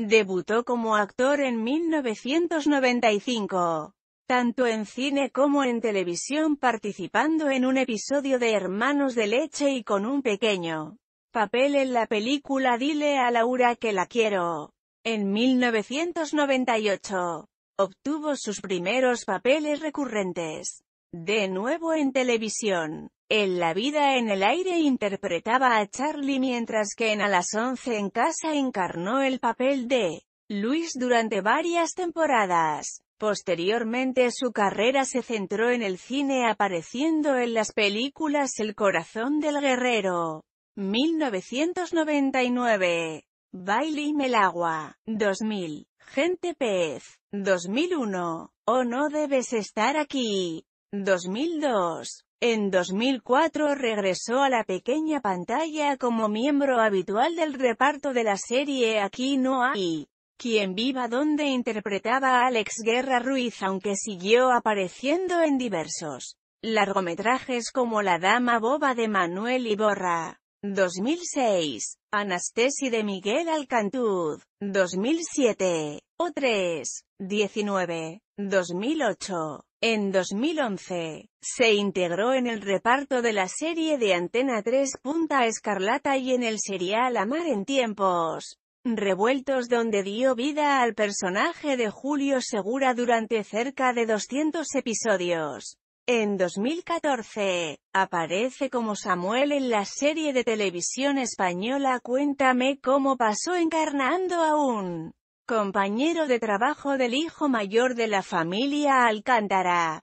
Debutó como actor en 1995, tanto en cine como en televisión participando en un episodio de Hermanos de Leche y con un pequeño papel en la película Dile a Laura que la quiero. En 1998, obtuvo sus primeros papeles recurrentes. De nuevo en televisión, en La vida en el aire interpretaba a Charlie mientras que en A las 11 en casa encarnó el papel de Luis durante varias temporadas. Posteriormente su carrera se centró en el cine apareciendo en las películas El corazón del guerrero, 1999, Baile y Melagua 2000, Gente pez, 2001, O no debes estar aquí, 2002. En 2004 regresó a la pequeña pantalla como miembro habitual del reparto de la serie Aquí no hay quien viva donde interpretaba a Alex Guerra Ruiz aunque siguió apareciendo en diversos largometrajes como La Dama Boba de Manuel Iborra. 2006. Anastesia de Miguel Alcantud. 2007. O3. 19. 2008. En 2011, se integró en el reparto de la serie de Antena 3. Punta Escarlata y en el serial Amar en tiempos revueltos donde dio vida al personaje de Julio Segura durante cerca de 200 episodios. En 2014, aparece como Samuel en la serie de televisión española Cuéntame cómo pasó encarnando a un compañero de trabajo del hijo mayor de la familia Alcántara.